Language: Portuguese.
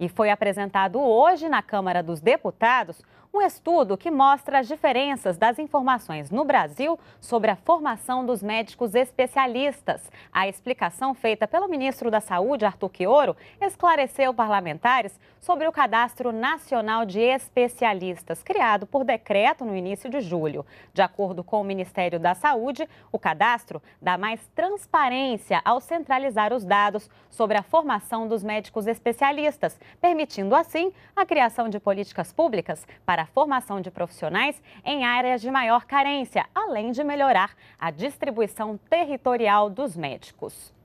E foi apresentado hoje na Câmara dos Deputados um estudo que mostra as diferenças das informações no Brasil sobre a formação dos médicos especialistas. A explicação feita pelo ministro da Saúde, Arthur Quioro, esclareceu parlamentares sobre o Cadastro Nacional de Especialistas, criado por decreto no início de julho. De acordo com o Ministério da Saúde, o cadastro dá mais transparência ao centralizar os dados sobre a formação dos médicos especialistas, permitindo assim a criação de políticas públicas para a formação de profissionais em áreas de maior carência, além de melhorar a distribuição territorial dos médicos.